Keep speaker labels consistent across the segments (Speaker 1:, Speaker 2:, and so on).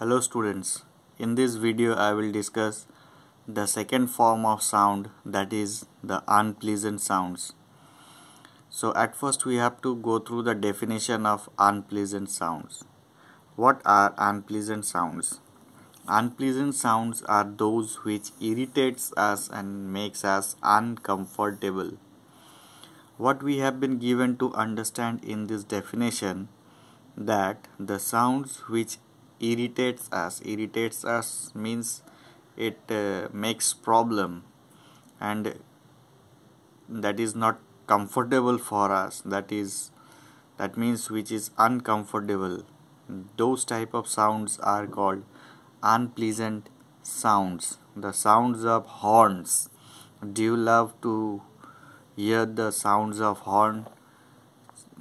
Speaker 1: Hello students, in this video I will discuss the second form of sound that is the unpleasant sounds. So at first we have to go through the definition of unpleasant sounds. What are unpleasant sounds? Unpleasant sounds are those which irritates us and makes us uncomfortable. What we have been given to understand in this definition that the sounds which irritates us irritates us means it uh, makes problem and that is not comfortable for us that is that means which is uncomfortable those type of sounds are called unpleasant sounds the sounds of horns do you love to hear the sounds of horn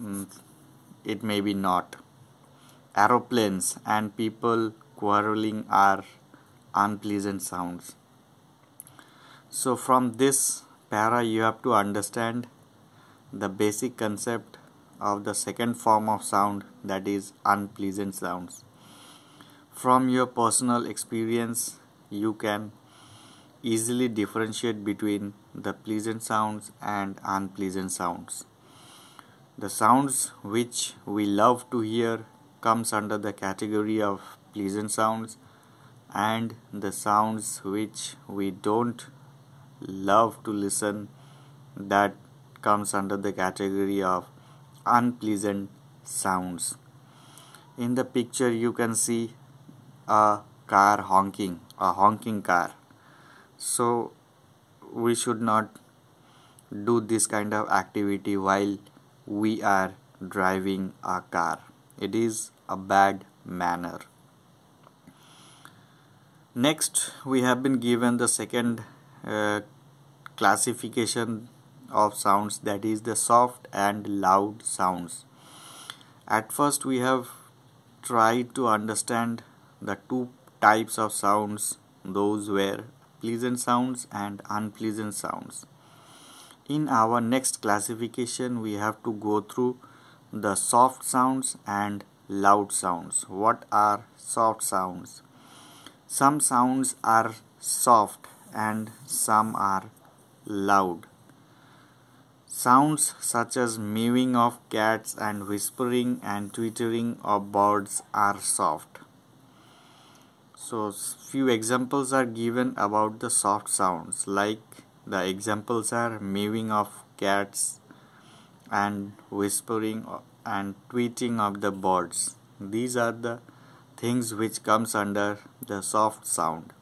Speaker 1: mm, it may be not aeroplanes and people quarreling are unpleasant sounds. So, from this para, you have to understand the basic concept of the second form of sound that is unpleasant sounds. From your personal experience, you can easily differentiate between the pleasant sounds and unpleasant sounds. The sounds which we love to hear comes under the category of pleasant sounds and the sounds which we don't love to listen that comes under the category of unpleasant sounds in the picture you can see a car honking a honking car so we should not do this kind of activity while we are driving a car it is a bad manner next we have been given the second uh, classification of sounds that is the soft and loud sounds at first we have tried to understand the two types of sounds those were pleasant sounds and unpleasant sounds in our next classification we have to go through the soft sounds and loud sounds. What are soft sounds? Some sounds are soft and some are loud. Sounds such as mewing of cats and whispering and twittering of birds are soft. So, few examples are given about the soft sounds, like the examples are mewing of cats and whispering and tweeting of the birds. These are the things which comes under the soft sound.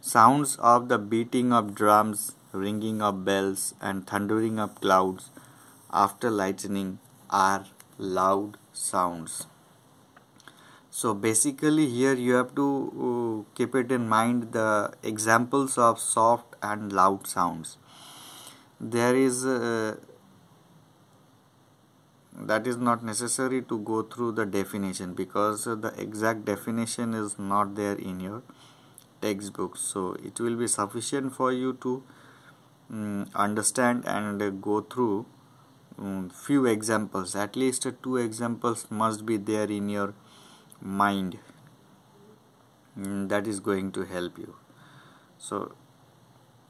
Speaker 1: Sounds of the beating of drums, ringing of bells and thundering of clouds after lightning are loud sounds. So basically here you have to uh, keep it in mind the examples of soft and loud sounds. There is uh, that is not necessary to go through the definition because the exact definition is not there in your textbook so it will be sufficient for you to um, understand and go through um, few examples at least two examples must be there in your mind um, that is going to help you so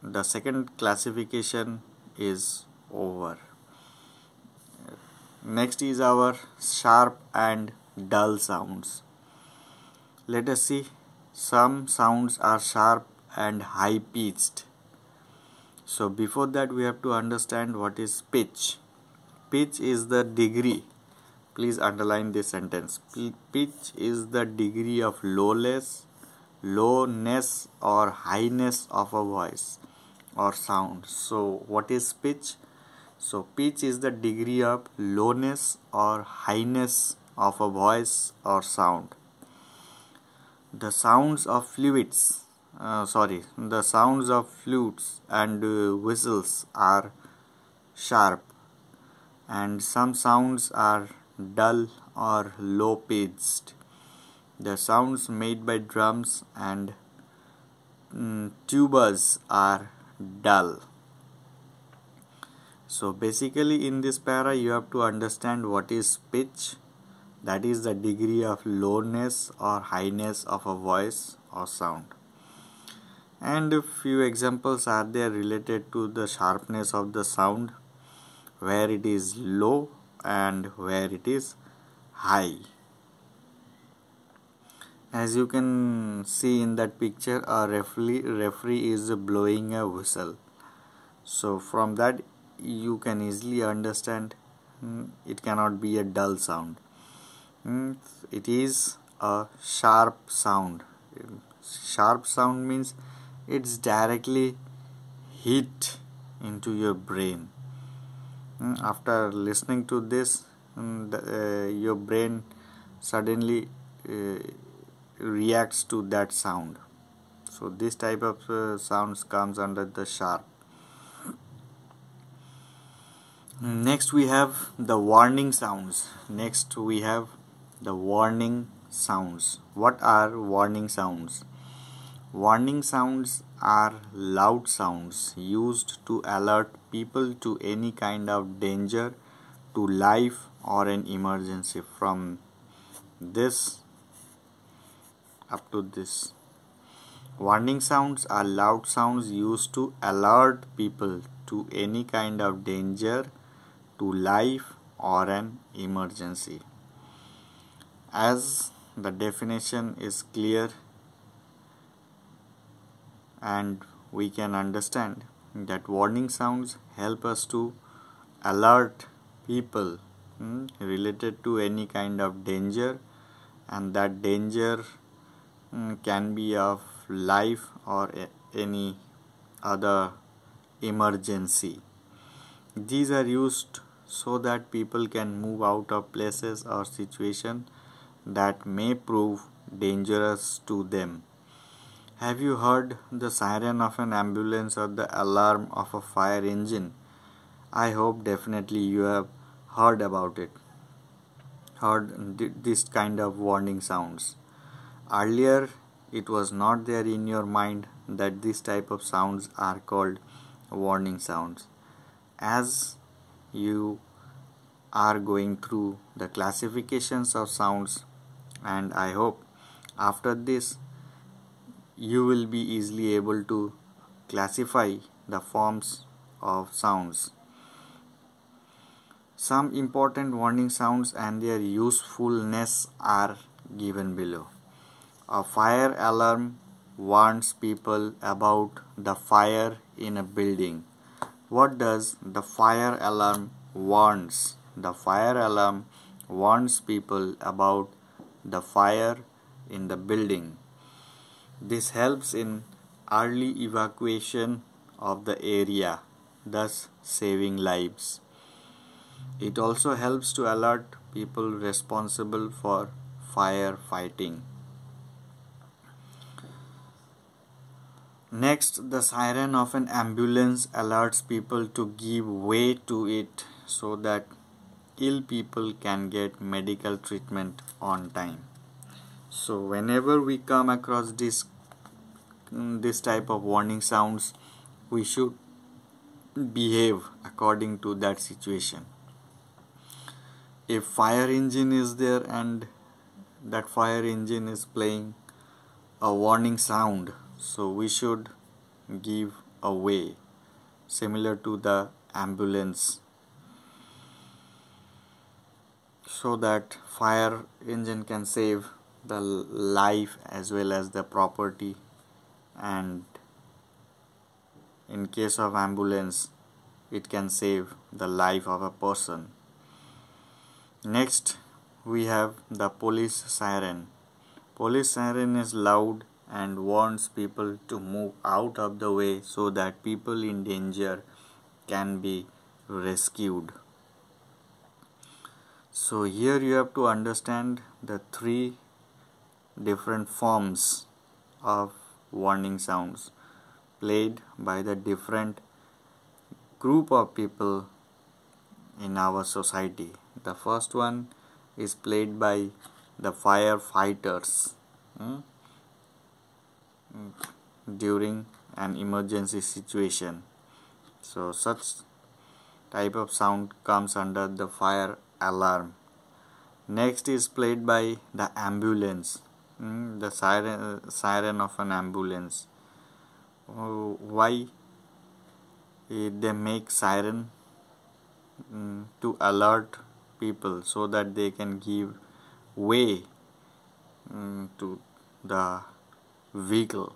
Speaker 1: the second classification is over Next is our sharp and dull sounds. Let us see. Some sounds are sharp and high pitched. So before that we have to understand what is pitch. Pitch is the degree. Please underline this sentence. Pitch is the degree of lowness, lowness or highness of a voice or sound. So what is pitch? So pitch is the degree of lowness or highness of a voice or sound. The sounds of fluids, uh, sorry, the sounds of flutes and uh, whistles are sharp, and some sounds are dull or low pitched. The sounds made by drums and mm, tubas are dull so basically in this para you have to understand what is pitch that is the degree of lowness or highness of a voice or sound and a few examples are there related to the sharpness of the sound where it is low and where it is high as you can see in that picture a referee referee is blowing a whistle so from that you can easily understand hmm, it cannot be a dull sound hmm, it is a sharp sound sharp sound means it's directly hit into your brain hmm, after listening to this uh, your brain suddenly uh, reacts to that sound so this type of uh, sounds comes under the sharp next we have the warning sounds next we have the warning sounds what are warning sounds warning sounds are loud sounds used to alert people to any kind of danger to life or an emergency from this up to this warning sounds are loud sounds used to alert people to any kind of danger to life or an emergency. As the definition is clear and we can understand that warning sounds help us to alert people hmm, related to any kind of danger and that danger hmm, can be of life or any other emergency these are used so that people can move out of places or situation that may prove dangerous to them. Have you heard the siren of an ambulance or the alarm of a fire engine? I hope definitely you have heard about it, heard this kind of warning sounds. Earlier, it was not there in your mind that this type of sounds are called warning sounds. As you are going through the classifications of sounds and I hope after this you will be easily able to classify the forms of sounds. Some important warning sounds and their usefulness are given below. A fire alarm warns people about the fire in a building what does the fire alarm warns? The fire alarm warns people about the fire in the building. This helps in early evacuation of the area, thus saving lives. It also helps to alert people responsible for firefighting. Next, the siren of an ambulance alerts people to give way to it so that ill people can get medical treatment on time. So whenever we come across this this type of warning sounds, we should behave according to that situation. If fire engine is there and that fire engine is playing a warning sound so we should give away similar to the ambulance so that fire engine can save the life as well as the property and in case of ambulance it can save the life of a person next we have the police siren police siren is loud and warns people to move out of the way so that people in danger can be rescued. So, here you have to understand the three different forms of warning sounds played by the different group of people in our society. The first one is played by the firefighters. Hmm? during an emergency situation so such type of sound comes under the fire alarm next is played by the ambulance hmm, the siren siren of an ambulance oh, why eh, they make siren hmm, to alert people so that they can give way hmm, to the vehicle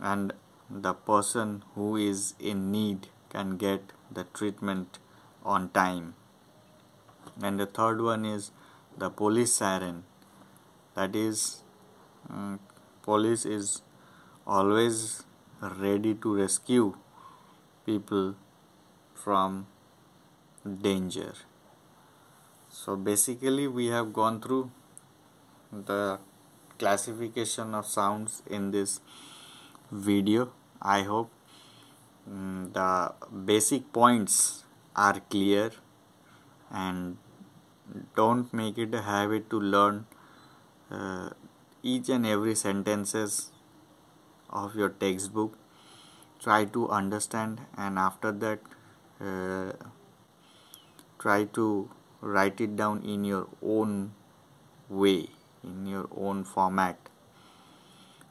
Speaker 1: and the person who is in need can get the treatment on time and the third one is the police siren that is um, police is always ready to rescue people from danger so basically we have gone through the classification of sounds in this video i hope um, the basic points are clear and don't make it a habit to learn uh, each and every sentences of your textbook try to understand and after that uh, try to write it down in your own way in your own format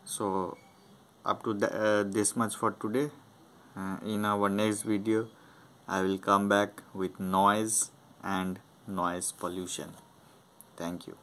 Speaker 1: so up to the, uh, this much for today uh, in our next video I will come back with noise and noise pollution thank you